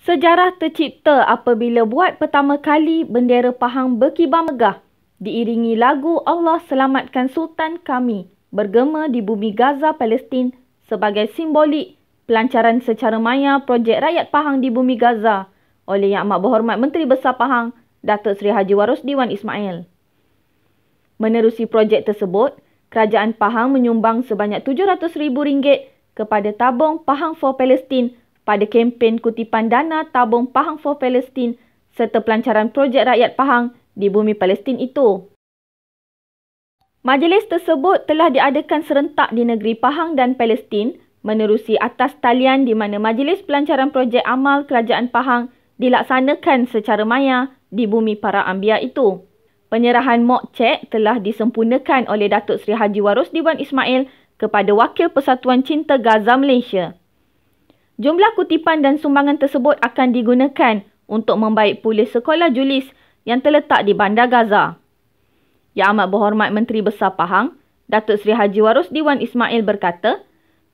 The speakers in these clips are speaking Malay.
Sejarah tercipta apabila buat pertama kali bendera Pahang berkibar megah diiringi lagu Allah selamatkan sultan kami bergema di bumi Gaza Palestin sebagai simbolik pelancaran secara maya projek rakyat Pahang di bumi Gaza oleh Yang Amat Berhormat Menteri Besar Pahang Datuk Seri Haji Warosdiwan Ismail. Menerusi projek tersebut, Kerajaan Pahang menyumbang sebanyak RM700,000 kepada tabung Pahang for Palestine pada kempen kutipan dana tabung Pahang for Palestine serta pelancaran projek rakyat Pahang di bumi Palestin itu. Majlis tersebut telah diadakan serentak di negeri Pahang dan Palestin menerusi atas talian di mana Majlis Pelancaran Projek Amal Kerajaan Pahang dilaksanakan secara maya di bumi para ambia itu. Penyerahan mock check telah disempurnakan oleh Datuk Seri Haji Warus Diwan Ismail kepada Wakil Persatuan Cinta Gaza Malaysia. Jumlah kutipan dan sumbangan tersebut akan digunakan untuk membaik pulih sekolah Julis yang terletak di Bandar Gaza. Yang amat berhormat Menteri Besar Pahang, Datuk Seri Haji Warus Diwan Ismail berkata,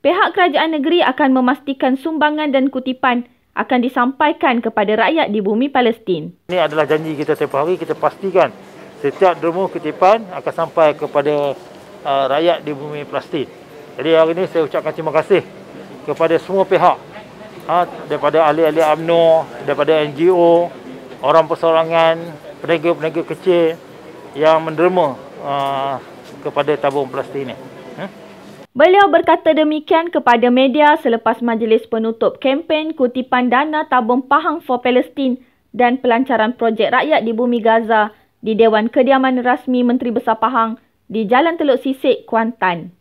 pihak kerajaan negeri akan memastikan sumbangan dan kutipan akan disampaikan kepada rakyat di bumi Palestin. Ini adalah janji kita tempoh hari, kita pastikan setiap derma kutipan akan sampai kepada uh, rakyat di bumi Palestin. Jadi hari ini saya ucapkan terima kasih kepada semua pihak ha, daripada ahli-ahli UMNO, daripada NGO, orang persorangan, peniaga-peniaga kecil yang menderma ha, kepada tabung plastik ini. Ha? Beliau berkata demikian kepada media selepas majlis penutup kempen kutipan dana tabung Pahang for Palestine dan pelancaran projek rakyat di bumi Gaza di Dewan Kediaman Rasmi Menteri Besar Pahang di Jalan Teluk Sisik, Kuantan.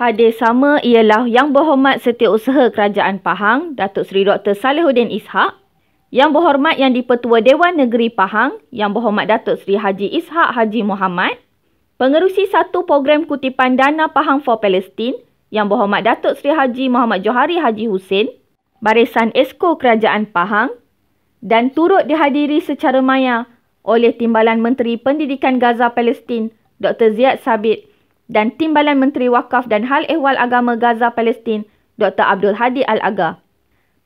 Hadir sama ialah Yang Berhormat Setiausaha Kerajaan Pahang, Datuk Seri Dr. Salihuddin Ishak, Yang Berhormat Yang Dipertua Dewan Negeri Pahang, Yang Berhormat Datuk Seri Haji Ishak Haji Muhammad, Pengerusi Satu Program Kutipan Dana Pahang for Palestine, Yang Berhormat Datuk Seri Haji Muhammad Johari Haji Hussein, Barisan Esko Kerajaan Pahang, dan turut dihadiri secara maya oleh Timbalan Menteri Pendidikan Gaza Palestin, Dr. Ziad Sabit, dan Timbalan Menteri Wakaf dan Hal Ehwal Agama Gaza Palestin Dr. Abdul Hadi Al-Aga.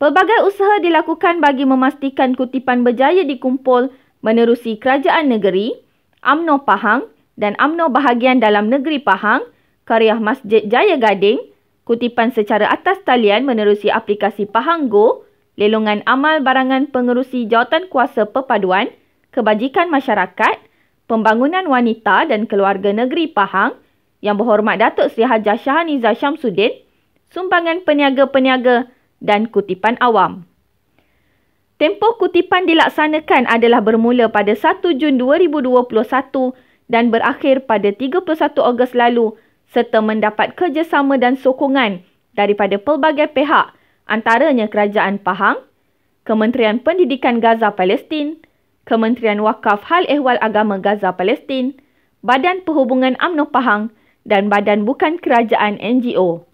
Pelbagai usaha dilakukan bagi memastikan kutipan berjaya dikumpul menerusi Kerajaan Negeri, UMNO Pahang dan UMNO Bahagian Dalam Negeri Pahang, Karyah Masjid Jaya Gading, kutipan secara atas talian menerusi aplikasi Pahang Go, lelongan amal barangan pengerusi jawatan kuasa perpaduan, kebajikan masyarakat, pembangunan wanita dan keluarga negeri Pahang, yang Berhormat Datuk Seri Hajah Shahaniza Syamsuddin, sumbangan peniaga-peniaga dan kutipan awam. Tempoh kutipan dilaksanakan adalah bermula pada 1 Jun 2021 dan berakhir pada 31 Ogos lalu serta mendapat kerjasama dan sokongan daripada pelbagai pihak antaranya Kerajaan Pahang, Kementerian Pendidikan Gaza Palestin, Kementerian Wakaf Hal Ehwal Agama Gaza Palestin, Badan Perhubungan Amno Pahang, dan badan bukan kerajaan NGO.